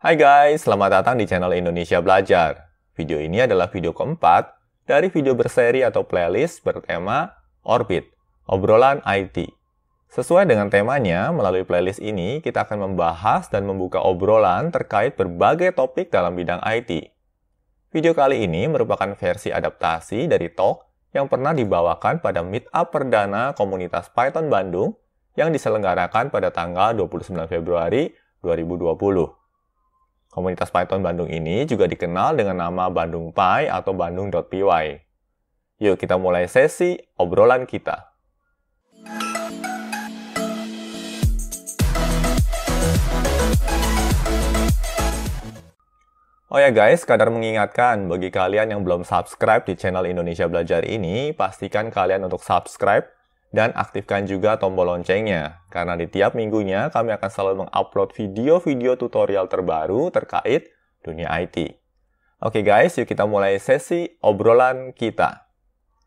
Hai guys, selamat datang di channel Indonesia Belajar. Video ini adalah video keempat dari video berseri atau playlist bertema Orbit, obrolan IT. Sesuai dengan temanya, melalui playlist ini kita akan membahas dan membuka obrolan terkait berbagai topik dalam bidang IT. Video kali ini merupakan versi adaptasi dari talk yang pernah dibawakan pada Meetup Perdana Komunitas Python Bandung yang diselenggarakan pada tanggal 29 Februari 2020. Komunitas Python Bandung ini juga dikenal dengan nama Bandung Py atau Bandung.py. Yuk kita mulai sesi obrolan kita. Oh ya guys, sekadar mengingatkan bagi kalian yang belum subscribe di channel Indonesia Belajar ini, pastikan kalian untuk subscribe dan aktifkan juga tombol loncengnya, karena di tiap minggunya kami akan selalu mengupload video-video tutorial terbaru terkait dunia IT. Oke guys, yuk kita mulai sesi obrolan kita.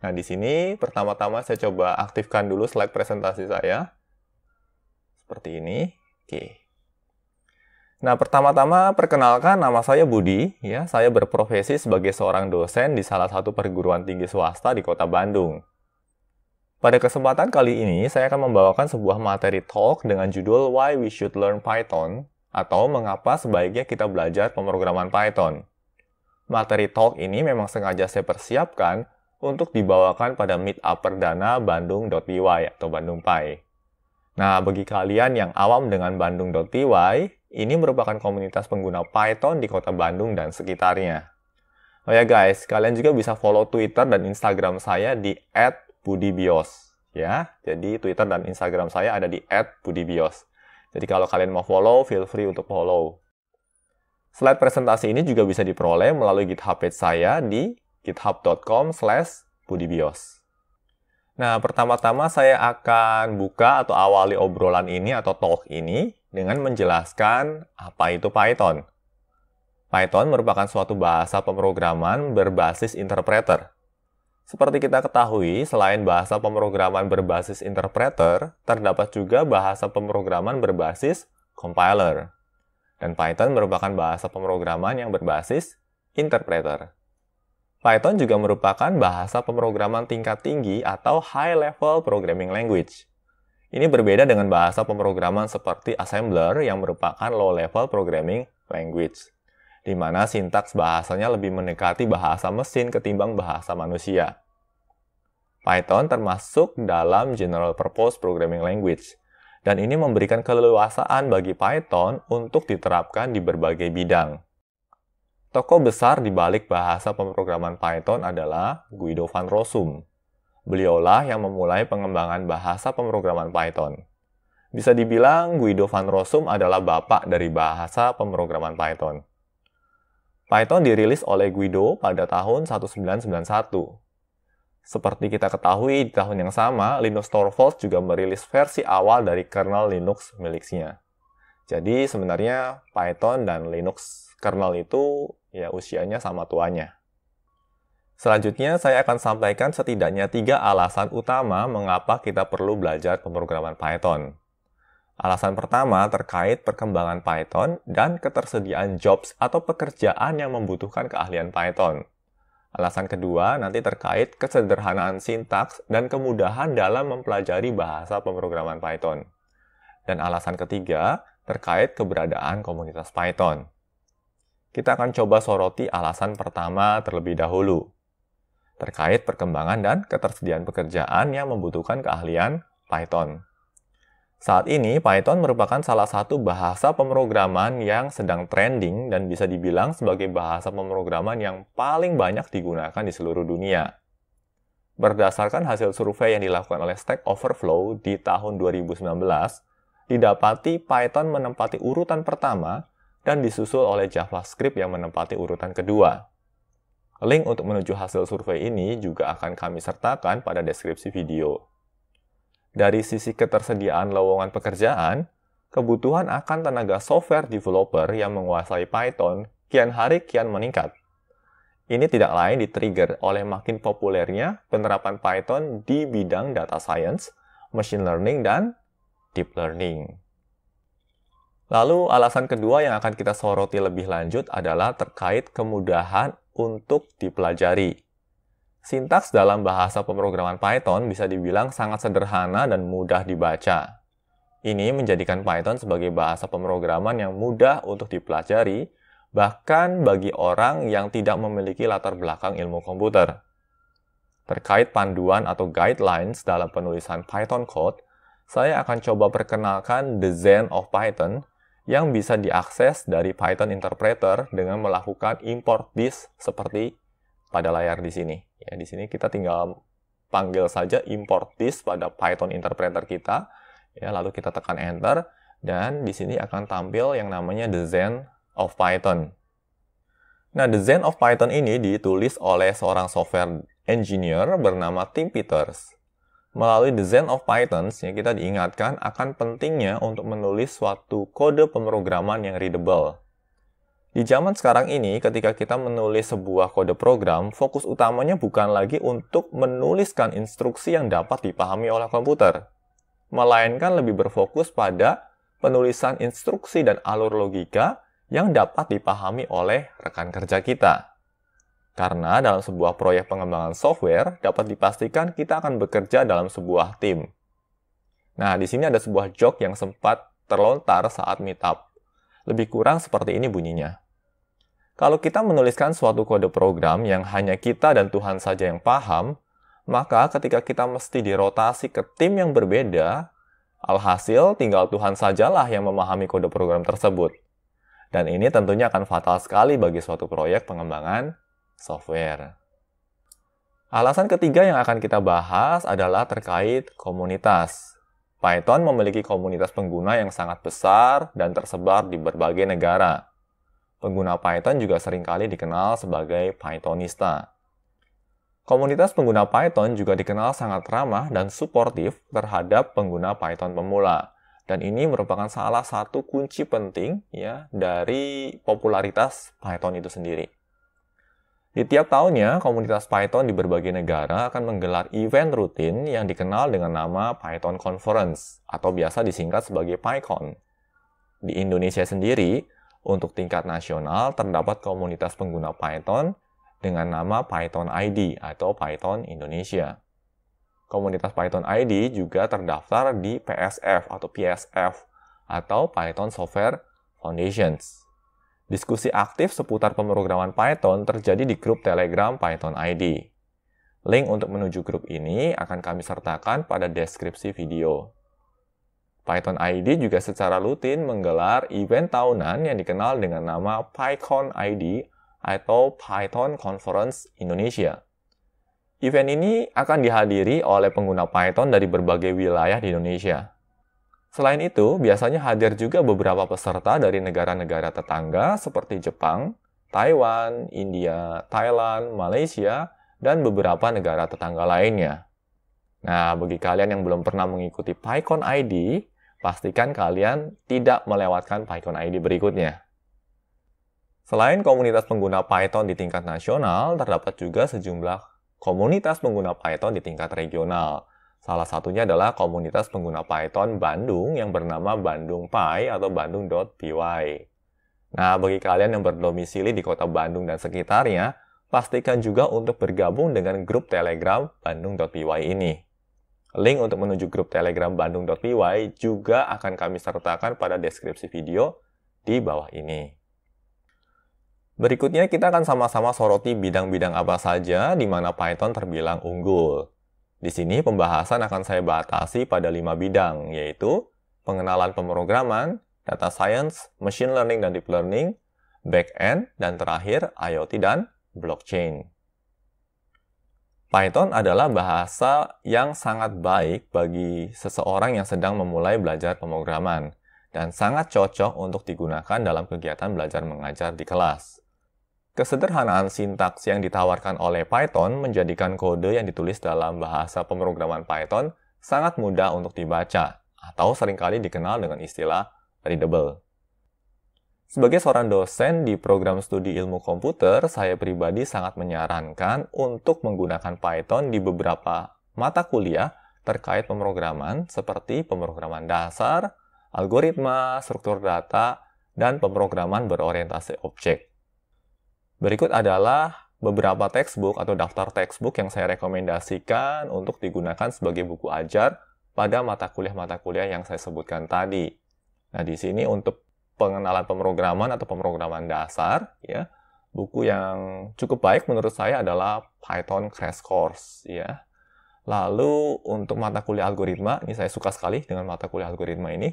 Nah di sini pertama-tama saya coba aktifkan dulu slide presentasi saya. Seperti ini. Oke. Nah, pertama-tama perkenalkan nama saya Budi, ya. Saya berprofesi sebagai seorang dosen di salah satu perguruan tinggi swasta di Kota Bandung. Pada kesempatan kali ini, saya akan membawakan sebuah materi talk dengan judul Why We Should Learn Python atau Mengapa Sebaiknya Kita Belajar Pemrograman Python. Materi talk ini memang sengaja saya persiapkan untuk dibawakan pada Meetup Perdana Bandung.py atau Bandung Pai. Nah, bagi kalian yang awam dengan Bandung.py, ini merupakan komunitas pengguna Python di kota Bandung dan sekitarnya. Oh ya guys, kalian juga bisa follow Twitter dan Instagram saya di Budi Bios, ya. Jadi Twitter dan Instagram saya ada di @budibios. Jadi kalau kalian mau follow, feel free untuk follow. Slide presentasi ini juga bisa diperoleh melalui GitHub page saya di github.com/budibios. Nah, pertama-tama saya akan buka atau awali obrolan ini atau talk ini dengan menjelaskan apa itu Python. Python merupakan suatu bahasa pemrograman berbasis interpreter. Seperti kita ketahui, selain bahasa pemrograman berbasis interpreter, terdapat juga bahasa pemrograman berbasis compiler. Dan Python merupakan bahasa pemrograman yang berbasis interpreter. Python juga merupakan bahasa pemrograman tingkat tinggi atau high level programming language. Ini berbeda dengan bahasa pemrograman seperti assembler yang merupakan low level programming language di mana sintaks bahasanya lebih mendekati bahasa mesin ketimbang bahasa manusia. Python termasuk dalam general purpose programming language, dan ini memberikan keleluasaan bagi Python untuk diterapkan di berbagai bidang. Toko besar di balik bahasa pemrograman Python adalah Guido van Rossum. Beliaulah yang memulai pengembangan bahasa pemrograman Python. Bisa dibilang Guido van Rossum adalah bapak dari bahasa pemrograman Python. Python dirilis oleh Guido pada tahun 1991. Seperti kita ketahui, di tahun yang sama, Linux Torvalds juga merilis versi awal dari kernel Linux miliknya. Jadi sebenarnya Python dan Linux kernel itu ya usianya sama tuanya. Selanjutnya, saya akan sampaikan setidaknya tiga alasan utama mengapa kita perlu belajar pemrograman Python. Alasan pertama terkait perkembangan Python dan ketersediaan jobs atau pekerjaan yang membutuhkan keahlian Python. Alasan kedua nanti terkait kesederhanaan sintaks dan kemudahan dalam mempelajari bahasa pemrograman Python. Dan alasan ketiga terkait keberadaan komunitas Python. Kita akan coba soroti alasan pertama terlebih dahulu, terkait perkembangan dan ketersediaan pekerjaan yang membutuhkan keahlian Python. Saat ini, Python merupakan salah satu bahasa pemrograman yang sedang trending dan bisa dibilang sebagai bahasa pemrograman yang paling banyak digunakan di seluruh dunia. Berdasarkan hasil survei yang dilakukan oleh Stack Overflow di tahun 2019, didapati Python menempati urutan pertama dan disusul oleh JavaScript yang menempati urutan kedua. Link untuk menuju hasil survei ini juga akan kami sertakan pada deskripsi video. Dari sisi ketersediaan lowongan pekerjaan, kebutuhan akan tenaga software developer yang menguasai Python kian hari kian meningkat. Ini tidak lain ditrigger oleh makin populernya penerapan Python di bidang data science, machine learning, dan deep learning. Lalu alasan kedua yang akan kita soroti lebih lanjut adalah terkait kemudahan untuk dipelajari. Sintaks dalam bahasa pemrograman Python bisa dibilang sangat sederhana dan mudah dibaca. Ini menjadikan Python sebagai bahasa pemrograman yang mudah untuk dipelajari, bahkan bagi orang yang tidak memiliki latar belakang ilmu komputer. Terkait panduan atau guidelines dalam penulisan Python code, saya akan coba perkenalkan The Zen of Python yang bisa diakses dari Python Interpreter dengan melakukan import this seperti pada layar di sini. Ya, di sini kita tinggal panggil saja import this pada Python interpreter kita, ya, lalu kita tekan enter, dan di sini akan tampil yang namanya the Zen of Python. Nah, the Zen of Python ini ditulis oleh seorang software engineer bernama Tim Peters. Melalui the Zen of Python, ya, kita diingatkan akan pentingnya untuk menulis suatu kode pemrograman yang readable. Di zaman sekarang ini, ketika kita menulis sebuah kode program, fokus utamanya bukan lagi untuk menuliskan instruksi yang dapat dipahami oleh komputer, melainkan lebih berfokus pada penulisan instruksi dan alur logika yang dapat dipahami oleh rekan kerja kita. Karena dalam sebuah proyek pengembangan software, dapat dipastikan kita akan bekerja dalam sebuah tim. Nah, di sini ada sebuah joke yang sempat terlontar saat meetup. Lebih kurang seperti ini bunyinya. Kalau kita menuliskan suatu kode program yang hanya kita dan Tuhan saja yang paham, maka ketika kita mesti dirotasi ke tim yang berbeda, alhasil tinggal Tuhan sajalah yang memahami kode program tersebut. Dan ini tentunya akan fatal sekali bagi suatu proyek pengembangan software. Alasan ketiga yang akan kita bahas adalah terkait komunitas. Python memiliki komunitas pengguna yang sangat besar dan tersebar di berbagai negara. Pengguna Python juga seringkali dikenal sebagai Pythonista. Komunitas pengguna Python juga dikenal sangat ramah dan suportif terhadap pengguna Python pemula. Dan ini merupakan salah satu kunci penting ya dari popularitas Python itu sendiri. Di tiap tahunnya, komunitas Python di berbagai negara akan menggelar event rutin yang dikenal dengan nama Python Conference atau biasa disingkat sebagai PyCon. Di Indonesia sendiri, untuk tingkat nasional, terdapat komunitas pengguna Python dengan nama Python ID atau Python Indonesia. Komunitas Python ID juga terdaftar di PSF atau PSF atau Python Software Foundations. Diskusi aktif seputar pemrograman Python terjadi di grup Telegram Python ID. Link untuk menuju grup ini akan kami sertakan pada deskripsi video. Python ID juga secara rutin menggelar event tahunan yang dikenal dengan nama PyCon ID atau Python Conference Indonesia. Event ini akan dihadiri oleh pengguna Python dari berbagai wilayah di Indonesia. Selain itu, biasanya hadir juga beberapa peserta dari negara-negara tetangga seperti Jepang, Taiwan, India, Thailand, Malaysia, dan beberapa negara tetangga lainnya. Nah, bagi kalian yang belum pernah mengikuti PyCon ID, pastikan kalian tidak melewatkan Python ID berikutnya. Selain komunitas pengguna Python di tingkat nasional, terdapat juga sejumlah komunitas pengguna Python di tingkat regional. Salah satunya adalah komunitas pengguna Python Bandung yang bernama Bandung Pi atau Bandung.py. Nah, bagi kalian yang berdomisili di kota Bandung dan sekitarnya, pastikan juga untuk bergabung dengan grup Telegram Bandung.py ini. Link untuk menuju grup Telegram bandung.py juga akan kami sertakan pada deskripsi video di bawah ini. Berikutnya kita akan sama-sama soroti bidang-bidang apa saja di mana Python terbilang unggul. Di sini pembahasan akan saya batasi pada 5 bidang, yaitu pengenalan pemrograman, data science, machine learning dan deep learning, back-end, dan terakhir IoT dan blockchain. Python adalah bahasa yang sangat baik bagi seseorang yang sedang memulai belajar pemrograman dan sangat cocok untuk digunakan dalam kegiatan belajar mengajar di kelas. Kesederhanaan sintaks yang ditawarkan oleh Python menjadikan kode yang ditulis dalam bahasa pemrograman Python sangat mudah untuk dibaca atau seringkali dikenal dengan istilah readable. Sebagai seorang dosen di program studi ilmu komputer, saya pribadi sangat menyarankan untuk menggunakan Python di beberapa mata kuliah terkait pemrograman seperti pemrograman dasar, algoritma, struktur data, dan pemrograman berorientasi objek. Berikut adalah beberapa textbook atau daftar textbook yang saya rekomendasikan untuk digunakan sebagai buku ajar pada mata kuliah-mata kuliah yang saya sebutkan tadi. Nah, di sini untuk pengenalan pemrograman atau pemrograman dasar ya buku yang cukup baik menurut saya adalah Python Crash Course ya lalu untuk mata kuliah algoritma ini saya suka sekali dengan mata kuliah algoritma ini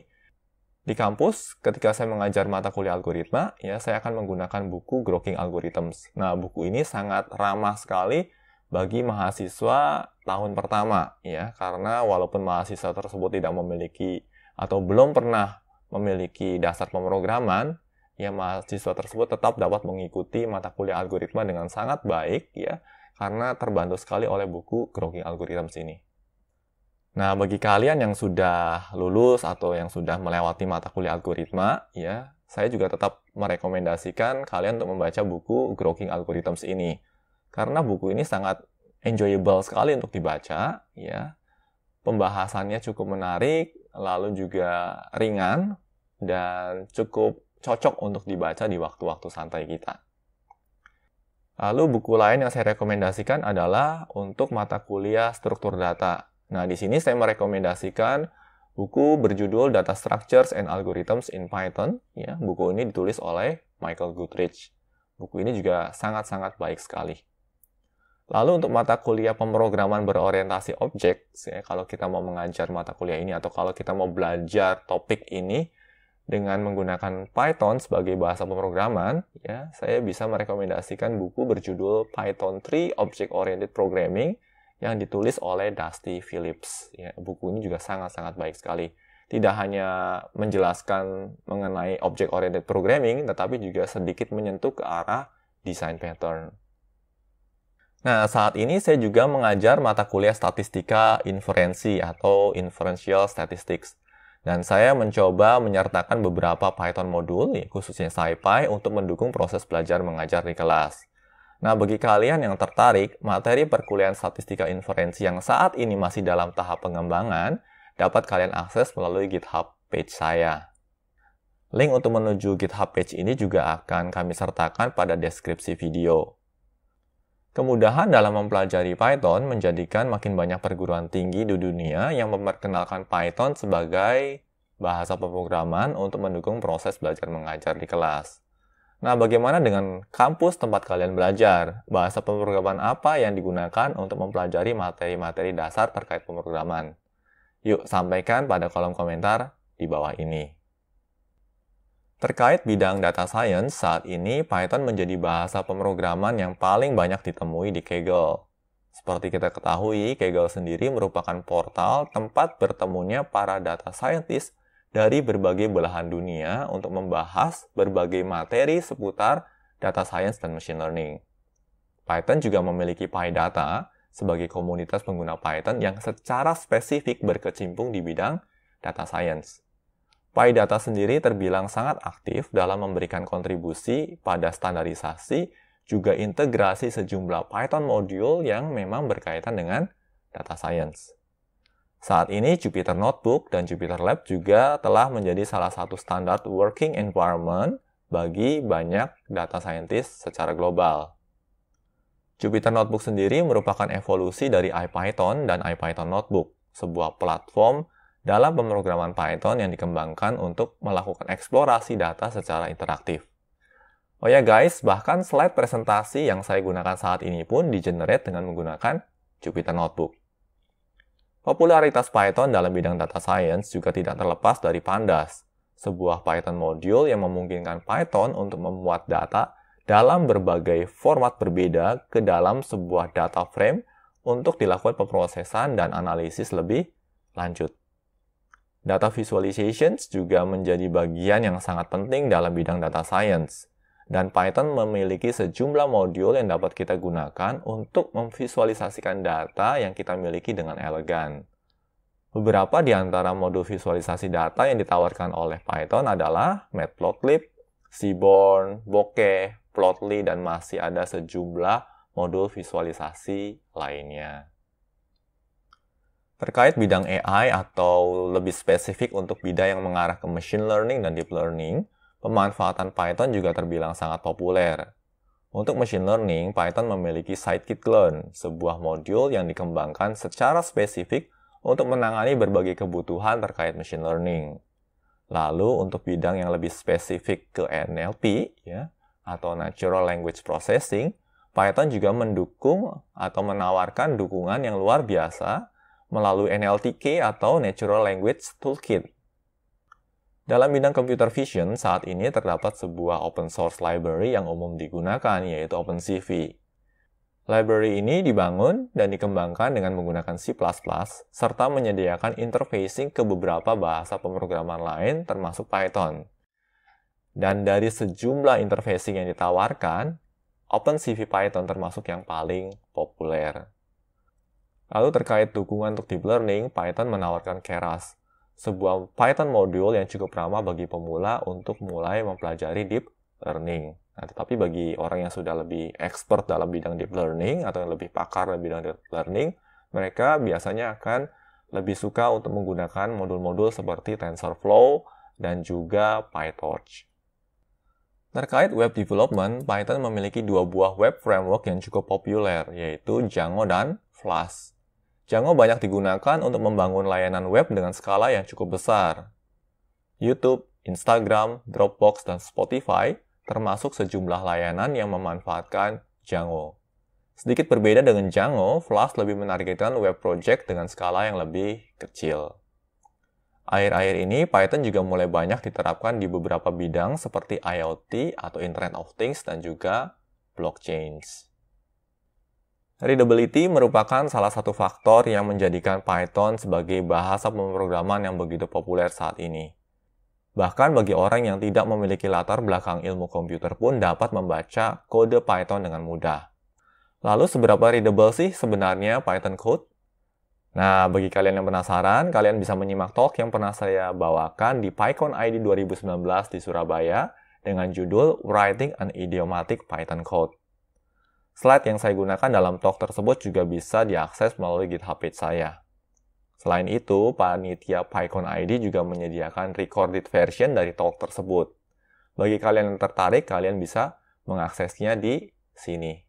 di kampus ketika saya mengajar mata kuliah algoritma ya saya akan menggunakan buku Groking Algorithms nah buku ini sangat ramah sekali bagi mahasiswa tahun pertama ya karena walaupun mahasiswa tersebut tidak memiliki atau belum pernah memiliki dasar pemrograman, ya mahasiswa tersebut tetap dapat mengikuti mata kuliah algoritma dengan sangat baik ya karena terbantu sekali oleh buku Grogging Algorithms ini. Nah, bagi kalian yang sudah lulus atau yang sudah melewati mata kuliah algoritma, ya, saya juga tetap merekomendasikan kalian untuk membaca buku Groking Algorithms ini. Karena buku ini sangat enjoyable sekali untuk dibaca, ya pembahasannya cukup menarik, lalu juga ringan, dan cukup cocok untuk dibaca di waktu-waktu santai kita. Lalu buku lain yang saya rekomendasikan adalah untuk mata kuliah struktur data. Nah, di sini saya merekomendasikan buku berjudul Data Structures and Algorithms in Python. Ya, buku ini ditulis oleh Michael Goodrich. Buku ini juga sangat-sangat baik sekali. Lalu untuk mata kuliah pemrograman berorientasi objek, ya, kalau kita mau mengajar mata kuliah ini atau kalau kita mau belajar topik ini dengan menggunakan Python sebagai bahasa pemrograman, ya, saya bisa merekomendasikan buku berjudul Python 3 Object Oriented Programming yang ditulis oleh Dusty Phillips. Ya, buku ini juga sangat-sangat baik sekali. Tidak hanya menjelaskan mengenai object oriented programming, tetapi juga sedikit menyentuh ke arah design pattern Nah, saat ini saya juga mengajar mata kuliah statistika inferensi atau inferential statistics. Dan saya mencoba menyertakan beberapa Python modul, ya, khususnya SciPy, untuk mendukung proses belajar mengajar di kelas. Nah, bagi kalian yang tertarik, materi perkuliahan statistika inferensi yang saat ini masih dalam tahap pengembangan dapat kalian akses melalui GitHub page saya. Link untuk menuju GitHub page ini juga akan kami sertakan pada deskripsi video. Kemudahan dalam mempelajari Python menjadikan makin banyak perguruan tinggi di dunia yang memperkenalkan Python sebagai bahasa pemrograman untuk mendukung proses belajar mengajar di kelas. Nah, bagaimana dengan kampus tempat kalian belajar? Bahasa pemrograman apa yang digunakan untuk mempelajari materi-materi dasar terkait pemrograman? Yuk, sampaikan pada kolom komentar di bawah ini. Terkait bidang data science, saat ini Python menjadi bahasa pemrograman yang paling banyak ditemui di Kaggle. Seperti kita ketahui, Kaggle sendiri merupakan portal tempat bertemunya para data scientist dari berbagai belahan dunia untuk membahas berbagai materi seputar data science dan machine learning. Python juga memiliki PyData sebagai komunitas pengguna Python yang secara spesifik berkecimpung di bidang data science. Data sendiri terbilang sangat aktif dalam memberikan kontribusi pada standarisasi juga integrasi sejumlah Python modul yang memang berkaitan dengan data science. Saat ini Jupyter Notebook dan Jupyter Lab juga telah menjadi salah satu standar working environment bagi banyak data scientist secara global. Jupyter Notebook sendiri merupakan evolusi dari IPython dan IPython Notebook, sebuah platform dalam pemrograman Python yang dikembangkan untuk melakukan eksplorasi data secara interaktif. Oh ya guys, bahkan slide presentasi yang saya gunakan saat ini pun di-generate dengan menggunakan Jupyter Notebook. Popularitas Python dalam bidang data science juga tidak terlepas dari Pandas, sebuah Python module yang memungkinkan Python untuk memuat data dalam berbagai format berbeda ke dalam sebuah data frame untuk dilakukan pemrosesan dan analisis lebih lanjut. Data visualizations juga menjadi bagian yang sangat penting dalam bidang data science. Dan Python memiliki sejumlah modul yang dapat kita gunakan untuk memvisualisasikan data yang kita miliki dengan elegan. Beberapa di antara modul visualisasi data yang ditawarkan oleh Python adalah Matplotlib, Seaborn, Bokeh, Plotly, dan masih ada sejumlah modul visualisasi lainnya. Terkait bidang AI atau lebih spesifik untuk bidang yang mengarah ke machine learning dan deep learning, pemanfaatan Python juga terbilang sangat populer. Untuk machine learning, Python memiliki scikit-learn, sebuah modul yang dikembangkan secara spesifik untuk menangani berbagai kebutuhan terkait machine learning. Lalu untuk bidang yang lebih spesifik ke NLP ya atau natural language processing, Python juga mendukung atau menawarkan dukungan yang luar biasa melalui NLTK atau Natural Language Toolkit. Dalam bidang computer vision, saat ini terdapat sebuah open source library yang umum digunakan, yaitu OpenCV. Library ini dibangun dan dikembangkan dengan menggunakan C++, serta menyediakan interfacing ke beberapa bahasa pemrograman lain, termasuk Python. Dan dari sejumlah interfacing yang ditawarkan, OpenCV Python termasuk yang paling populer. Lalu terkait dukungan untuk deep learning, Python menawarkan Keras, sebuah Python modul yang cukup ramah bagi pemula untuk mulai mempelajari deep learning. Nah, tetapi bagi orang yang sudah lebih expert dalam bidang deep learning atau yang lebih pakar dalam bidang deep learning, mereka biasanya akan lebih suka untuk menggunakan modul-modul seperti TensorFlow dan juga PyTorch. Terkait web development, Python memiliki dua buah web framework yang cukup populer, yaitu Django dan Flask. Django banyak digunakan untuk membangun layanan web dengan skala yang cukup besar. YouTube, Instagram, Dropbox, dan Spotify termasuk sejumlah layanan yang memanfaatkan Django. Sedikit berbeda dengan Django, Flask lebih menargetkan web project dengan skala yang lebih kecil. Akhir-akhir ini, Python juga mulai banyak diterapkan di beberapa bidang seperti IoT atau Internet of Things dan juga blockchains. Readability merupakan salah satu faktor yang menjadikan Python sebagai bahasa pemrograman yang begitu populer saat ini. Bahkan bagi orang yang tidak memiliki latar belakang ilmu komputer pun dapat membaca kode Python dengan mudah. Lalu seberapa readable sih sebenarnya Python code? Nah, bagi kalian yang penasaran, kalian bisa menyimak talk yang pernah saya bawakan di PyCon ID 2019 di Surabaya dengan judul Writing an Idiomatic Python Code. Slide yang saya gunakan dalam talk tersebut juga bisa diakses melalui GitHub page saya. Selain itu, panitia PyCon ID juga menyediakan recorded version dari talk tersebut. Bagi kalian yang tertarik, kalian bisa mengaksesnya di sini.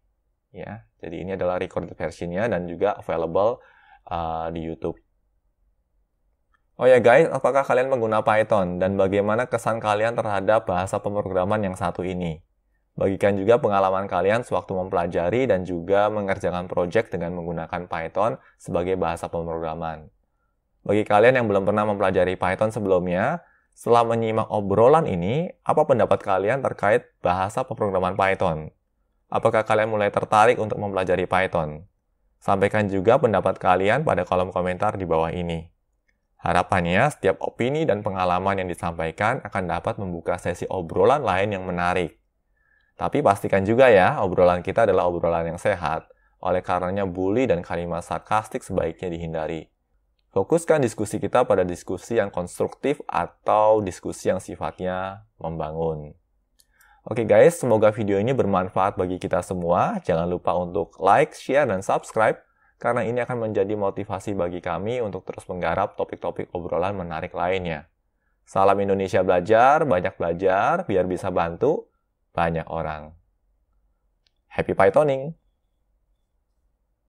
Ya, jadi ini adalah recorded versionnya dan juga available uh, di YouTube. Oh ya guys, apakah kalian pengguna Python dan bagaimana kesan kalian terhadap bahasa pemrograman yang satu ini? Bagikan juga pengalaman kalian sewaktu mempelajari dan juga mengerjakan proyek dengan menggunakan Python sebagai bahasa pemrograman. Bagi kalian yang belum pernah mempelajari Python sebelumnya, setelah menyimak obrolan ini, apa pendapat kalian terkait bahasa pemrograman Python? Apakah kalian mulai tertarik untuk mempelajari Python? Sampaikan juga pendapat kalian pada kolom komentar di bawah ini. Harapannya, setiap opini dan pengalaman yang disampaikan akan dapat membuka sesi obrolan lain yang menarik. Tapi pastikan juga ya, obrolan kita adalah obrolan yang sehat. Oleh karenanya bully dan kalimat sarkastik sebaiknya dihindari. Fokuskan diskusi kita pada diskusi yang konstruktif atau diskusi yang sifatnya membangun. Oke guys, semoga video ini bermanfaat bagi kita semua. Jangan lupa untuk like, share, dan subscribe karena ini akan menjadi motivasi bagi kami untuk terus menggarap topik-topik obrolan menarik lainnya. Salam Indonesia belajar, banyak belajar, biar bisa bantu, banyak orang. Happy Pythoning!